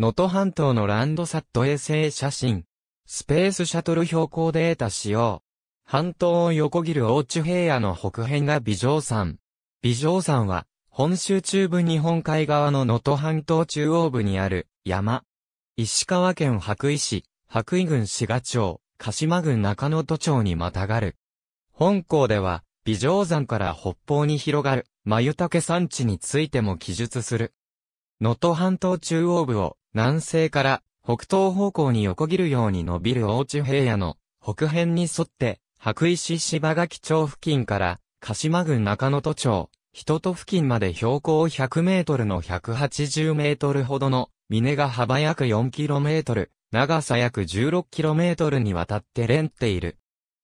能登半島のランドサット衛星写真。スペースシャトル標高データ使用。半島を横切る大地平野の北辺が美上山。美上山は、本州中部日本海側の能登半島中央部にある山。石川県白井市、白井郡志賀町、鹿島郡中能登町にまたがる。本校では、美上山から北方に広がる、眉竹山地についても記述する。能登半島中央部を南西から北東方向に横切るように伸びる大地平野の北辺に沿って、白石柴垣町付近から鹿島郡中野都町、人都付近まで標高100メートルの180メートルほどの峰が幅約4キロメートル、長さ約16キロメートルにわたって連っている。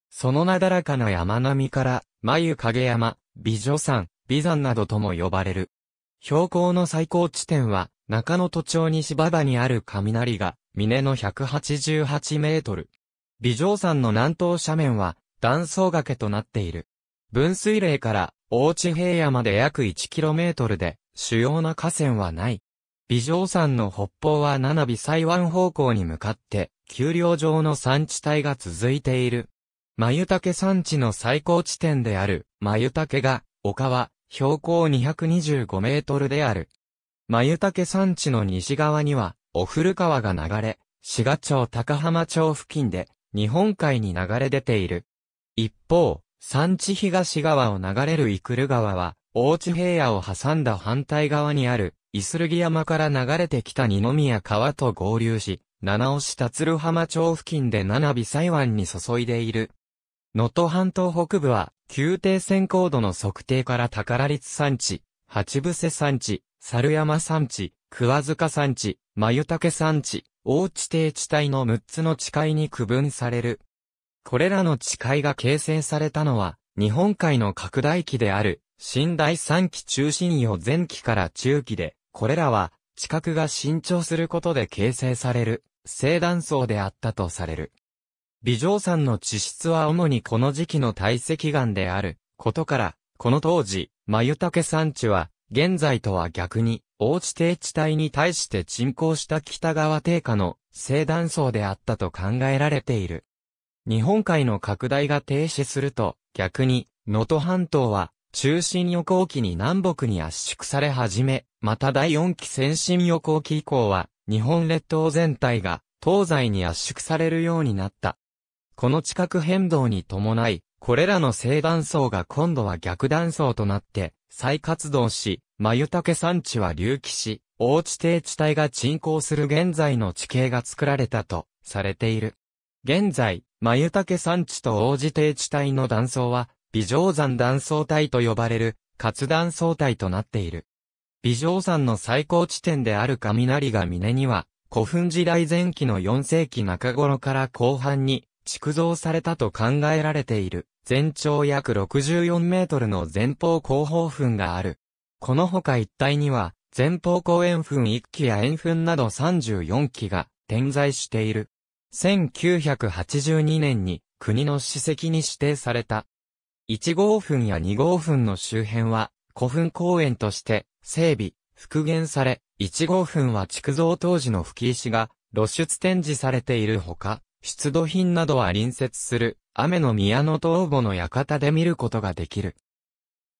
そのなだらかな山並みから、眉影山、美女山、美山などとも呼ばれる。標高の最高地点は、中野都庁西馬場にある雷が、峰の188メートル。美城山の南東斜面は、断層崖となっている。分水嶺から大地平野まで約1トルで、主要な河川はない。美城山の北方は七尾西湾方向に向かって、丘陵上の山地帯が続いている。眉竹山地の最高地点である、眉竹が、丘は、標高225メートルである。眉竹山地の西側には、お古川が流れ、滋賀町高浜町付近で、日本海に流れ出ている。一方、山地東側を流れるイクル川は、大地平野を挟んだ反対側にある、イスルギ山から流れてきた二宮川と合流し、七尾市達鶴浜町付近で七尾西湾に注いでいる。能登半島北部は、宮廷線高度の測定から宝立山地、八伏山地、猿山山地、桑塚山地、眉竹山地、大地底地帯の6つの地界に区分される。これらの地界が形成されたのは、日本海の拡大期である、新第三期中心を前期から中期で、これらは、地殻が伸長することで形成される、西断層であったとされる。微常山の地質は主にこの時期の堆積岩である、ことから、この当時、眉竹山地は、現在とは逆に、大地低地帯に対して沈降した北側低下の西断層であったと考えられている。日本海の拡大が停止すると、逆に、能登半島は、中心予行期に南北に圧縮され始め、また第四期先進予行期以降は、日本列島全体が、東西に圧縮されるようになった。この地殻変動に伴い、これらの西断層が今度は逆断層となって、再活動し、眉茸山地は隆起し、大地低地帯が沈降する現在の地形が作られたとされている。現在、眉茸山地と大地低地帯の断層は、微上山断層帯と呼ばれる、活断層帯となっている。微上山の最高地点である雷が峰には、古墳時代前期の4世紀中頃から後半に、築造されたと考えられている、全長約64メートルの前方後方墳がある。この他一帯には、前方後円墳1基や円墳など34基が点在している。1982年に国の史跡に指定された。1号墳や2号墳の周辺は古墳公園として整備、復元され、1号墳は築造当時の吹石が露出展示されているほか、出土品などは隣接する、雨の宮の東母の館で見ることができる。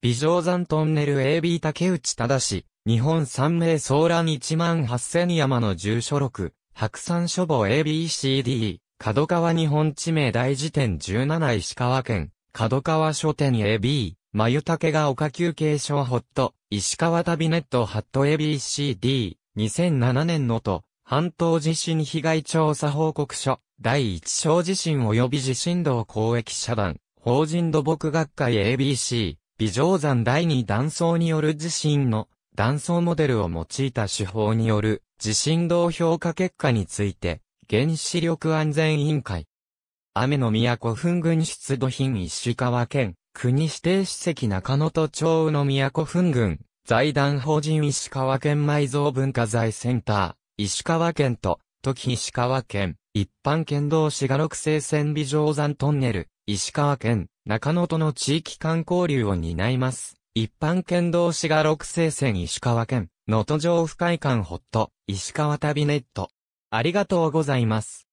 美女山トンネル AB 竹内し、日本三名騒乱1万8000山の住所録、白山書房 ABCD、角川日本地名大辞典17石川県、角川書店 AB、眉竹が丘休憩所ホット、石川旅ネットハット ABCD、2007年のと、半島地震被害調査報告書。第一小地震及び地震動公益社団、法人土木学会 ABC、微乗山第二断層による地震の断層モデルを用いた手法による地震動評価結果について、原子力安全委員会。雨の都墳群出土品石川県、国指定史跡中野都町の都墳群、財団法人石川県埋蔵文化財センター、石川県と、時石川県、一般県道志が六星線美定山トンネル、石川県、中野との地域観光流を担います。一般県道志が六星線石川県、能登城府会館ホット、石川旅ネット。ありがとうございます。